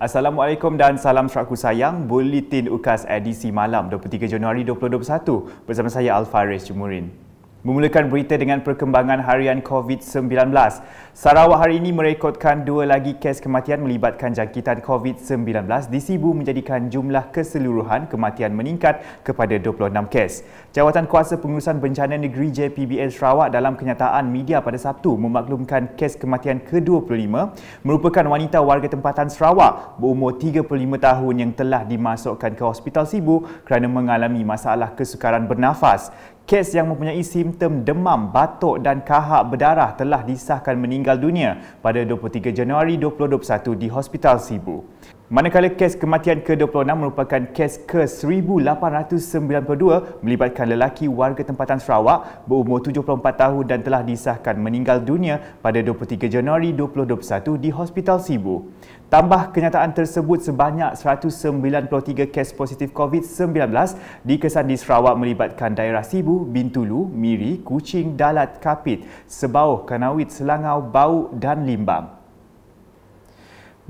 Assalamualaikum dan salam seraku sayang. Bulletin UKAS edisi malam 23 Januari 2021 bersama saya Alfaris Jumurin. Memulakan berita dengan perkembangan harian COVID-19. Sarawak hari ini merekodkan dua lagi kes kematian melibatkan jangkitan COVID-19 di Sibu menjadikan jumlah keseluruhan kematian meningkat kepada 26 kes. Jawatan Kuasa Pengurusan Bencana Negeri JPBN Sarawak dalam kenyataan media pada Sabtu memaklumkan kes kematian ke-25 merupakan wanita warga tempatan Sarawak berumur 35 tahun yang telah dimasukkan ke Hospital Sibu kerana mengalami masalah kesukaran bernafas kes yang mempunyai simptom demam, batuk dan kahak berdarah telah disahkan meninggal dunia pada 23 Januari 2021 di Hospital Sibu. Manakala kes kematian ke-26 merupakan kes ke-1892 melibatkan lelaki warga tempatan Sarawak berumur 74 tahun dan telah disahkan meninggal dunia pada 23 Januari 2021 di Hospital Sibu. Tambah kenyataan tersebut sebanyak 193 kes positif COVID-19 dikesan di Sarawak melibatkan daerah Sibu, Bintulu, Miri, Kuching, Dalat, Kapit, Sebauh, Kanawit, Selangau, Bau dan Limbang.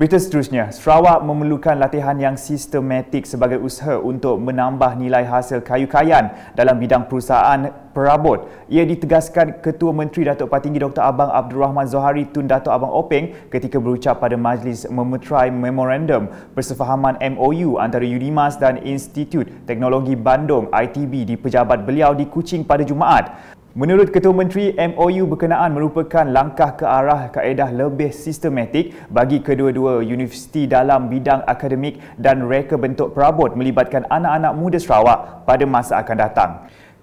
Berita seterusnya, Sarawak memerlukan latihan yang sistematik sebagai usaha untuk menambah nilai hasil kayu kayan dalam bidang perusahaan perabot. Ia ditegaskan Ketua Menteri Datuk Patinggi Dr. Abang Abdul Rahman Zohari Tun Datuk Abang Openg ketika berucap pada majlis memeterai memorandum persefahaman MOU antara UNIMAS dan Institut Teknologi Bandung ITB di pejabat beliau di Kuching pada Jumaat. Menurut Ketua Menteri, MOU berkenaan merupakan langkah ke arah kaedah lebih sistematik bagi kedua-dua universiti dalam bidang akademik dan reka bentuk perabot melibatkan anak-anak muda Sarawak pada masa akan datang.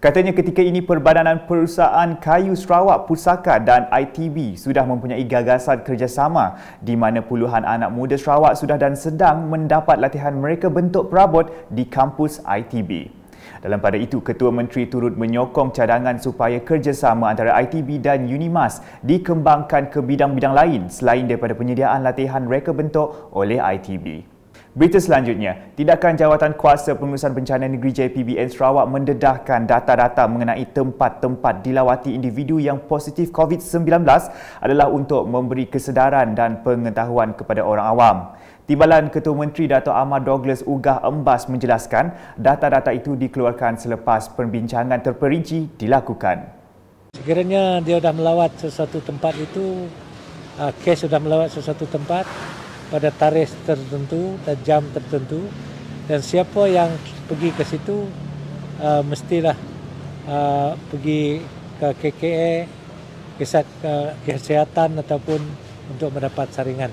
Katanya ketika ini perbadanan perusahaan kayu Sarawak Pusaka dan ITB sudah mempunyai gagasan kerjasama di mana puluhan anak muda Sarawak sudah dan sedang mendapat latihan mereka bentuk perabot di kampus ITB. Dalam pada itu, Ketua Menteri turut menyokong cadangan supaya kerjasama antara ITB dan Unimas dikembangkan ke bidang-bidang lain selain daripada penyediaan latihan reka bentuk oleh ITB. Berita selanjutnya, tindakan jawatan kuasa pengurusan bencana negeri JPBN Sarawak mendedahkan data-data mengenai tempat-tempat dilawati individu yang positif COVID-19 adalah untuk memberi kesedaran dan pengetahuan kepada orang awam. Timbalan Ketua Menteri Dato' Ahmad Douglas Ugah Embas menjelaskan data-data itu dikeluarkan selepas perbincangan terperinci dilakukan. Sekiranya dia sudah melawat sesuatu tempat itu, ah, kes sudah melawat sesuatu tempat, pada tarikh tertentu dan jam tertentu dan siapa yang pergi ke situ uh, mestilah uh, pergi ke KKA kesat uh, kesihatan ataupun untuk mendapat saringan.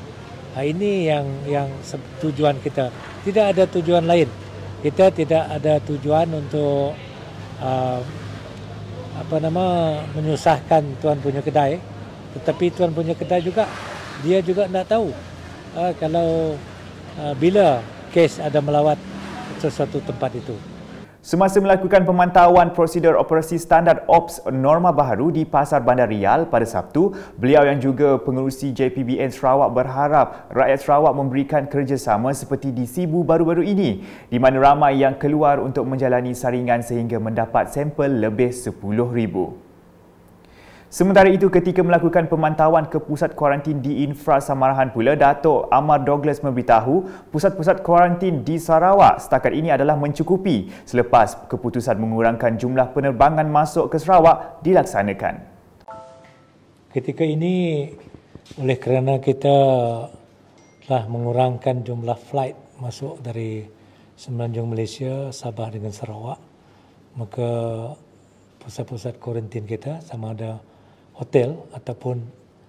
Uh, ini yang yang tujuan kita. Tidak ada tujuan lain. Kita tidak ada tujuan untuk uh, apa nama menyusahkan tuan punya kedai. Tetapi tuan punya kedai juga dia juga tidak tahu uh, kalau uh, bila kes ada melawat sesuatu tempat itu. Semasa melakukan pemantauan prosedur operasi standar ops norma baharu di Pasar Bandar Rial pada Sabtu, beliau yang juga pengurusi JPBN Sarawak berharap rakyat Sarawak memberikan kerjasama seperti di Sibu baru-baru ini di mana ramai yang keluar untuk menjalani saringan sehingga mendapat sampel lebih 10,000. Sementara itu ketika melakukan pemantauan ke pusat kuarantin di Infra Samarahan pula Datuk Amar Douglas memberitahu pusat-pusat kuarantin di Sarawak setakat ini adalah mencukupi selepas keputusan mengurangkan jumlah penerbangan masuk ke Sarawak dilaksanakan. Ketika ini oleh kerana kita telah mengurangkan jumlah flight masuk dari Semenanjung Malaysia Sabah dengan Sarawak maka pusat-pusat kuarantin kita sama ada hotel ataupun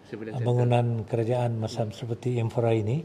Sebelum bangunan sektor. kerajaan macam seperti Infora ini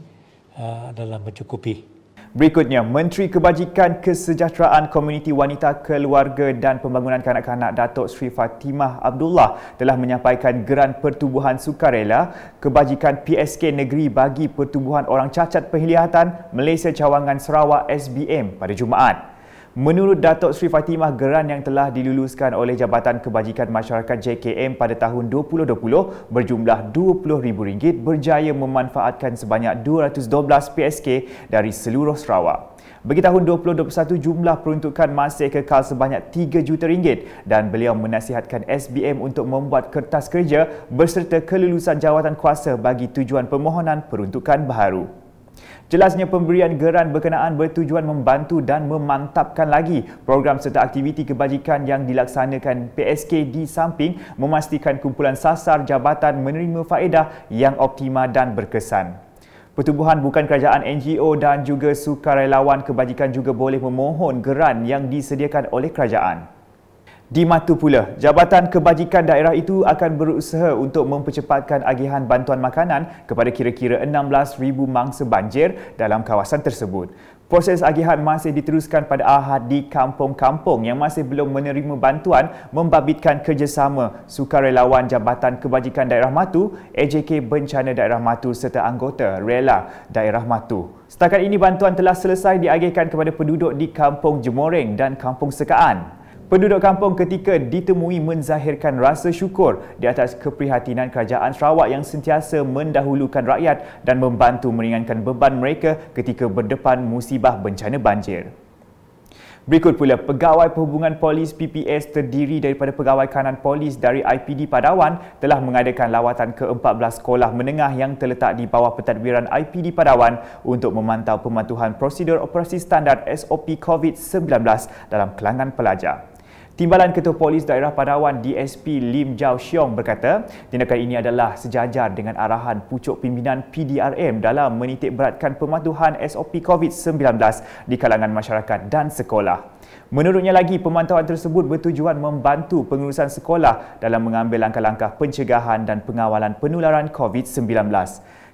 uh, adalah mencukupi. Berikutnya, Menteri Kebajikan Kesejahteraan Komuniti Wanita Keluarga dan Pembangunan Kanak-kanak Datuk Sri Fatimah Abdullah telah menyampaikan geran pertubuhan sukarela kebajikan PSK negeri bagi pertubuhan orang cacat penglihatan Malaysia Cawangan Sarawak SBM pada Jumaat. Menurut Datuk Sri Fatimah Geran yang telah diluluskan oleh Jabatan Kebajikan Masyarakat JKM pada tahun 2020 berjumlah RM20,000 berjaya memanfaatkan sebanyak 212 PSK dari seluruh Sarawak. Bagi tahun 2021, jumlah peruntukan masih kekal sebanyak RM3 juta ringgit dan beliau menasihatkan SBM untuk membuat kertas kerja berserta kelulusan jawatan kuasa bagi tujuan permohonan peruntukan baharu. Jelasnya pemberian geran berkenaan bertujuan membantu dan memantapkan lagi program serta aktiviti kebajikan yang dilaksanakan PSK di samping memastikan kumpulan sasar jabatan menerima faedah yang optima dan berkesan. Pertubuhan bukan kerajaan NGO dan juga sukarelawan kebajikan juga boleh memohon geran yang disediakan oleh kerajaan di Matu pula. Jabatan Kebajikan Daerah itu akan berusaha untuk mempercepatkan agihan bantuan makanan kepada kira-kira 16,000 mangsa banjir dalam kawasan tersebut. Proses agihan masih diteruskan pada Ahad di kampung-kampung yang masih belum menerima bantuan membabitkan kerjasama sukarelawan Jabatan Kebajikan Daerah Matu, AJK Bencana Daerah Matu serta anggota Rela Daerah Matu. Setakat ini bantuan telah selesai diagihkan kepada penduduk di Kampung Jemoring dan Kampung Sekaan. Penduduk kampung ketika ditemui menzahirkan rasa syukur di atas keprihatinan kerajaan Sarawak yang sentiasa mendahulukan rakyat dan membantu meringankan beban mereka ketika berdepan musibah bencana banjir. Berikut pula pegawai perhubungan polis PPS terdiri daripada pegawai kanan polis dari IPD Padawan telah mengadakan lawatan ke 14 sekolah menengah yang terletak di bawah pentadbiran IPD Padawan untuk memantau pematuhan prosedur operasi standar SOP COVID-19 dalam kelangan pelajar. Timbalan Ketua Polis Daerah Padawan DSP Lim Jau Xiong berkata, tindakan ini adalah sejajar dengan arahan pucuk pimpinan PDRM dalam menitikberatkan pematuhan SOP COVID-19 di kalangan masyarakat dan sekolah. Menurutnya lagi, pemantauan tersebut bertujuan membantu pengurusan sekolah dalam mengambil langkah-langkah pencegahan dan pengawalan penularan COVID-19.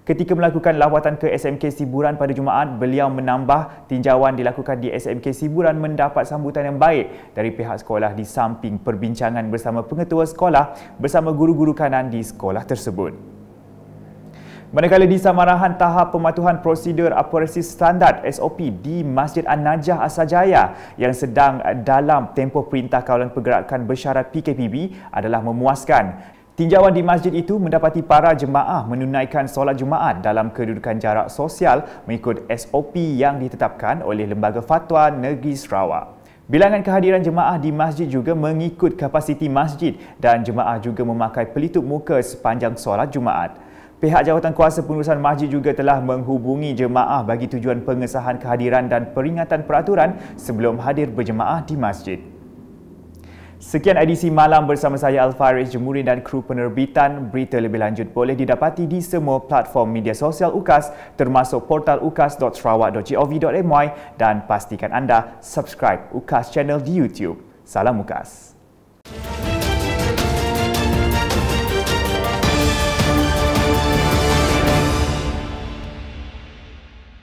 Ketika melakukan lawatan ke SMK Siburan pada Jumaat, beliau menambah tinjauan dilakukan di SMK Siburan mendapat sambutan yang baik dari pihak sekolah di samping perbincangan bersama pengetua sekolah bersama guru-guru kanan di sekolah tersebut. Manakala di samarahan tahap pematuhan prosedur operasi standar SOP di Masjid An-Najah Asajaya yang sedang dalam tempoh perintah kawalan pergerakan bersyarat PKPB adalah memuaskan. Tinjauan di masjid itu mendapati para jemaah menunaikan solat Jumaat dalam kedudukan jarak sosial mengikut SOP yang ditetapkan oleh Lembaga Fatwa Negeri Sarawak. Bilangan kehadiran jemaah di masjid juga mengikut kapasiti masjid dan jemaah juga memakai pelitup muka sepanjang solat Jumaat. Pihak jawatan kuasa pengurusan masjid juga telah menghubungi jemaah bagi tujuan pengesahan kehadiran dan peringatan peraturan sebelum hadir berjemaah di masjid. Sekian edisi malam bersama saya Alfaris Jemuri dan kru penerbitan. Berita lebih lanjut boleh didapati di semua platform media sosial UKAS termasuk portal ukas.sarawak.gov.my dan pastikan anda subscribe UKAS channel di YouTube. Salam UKAS!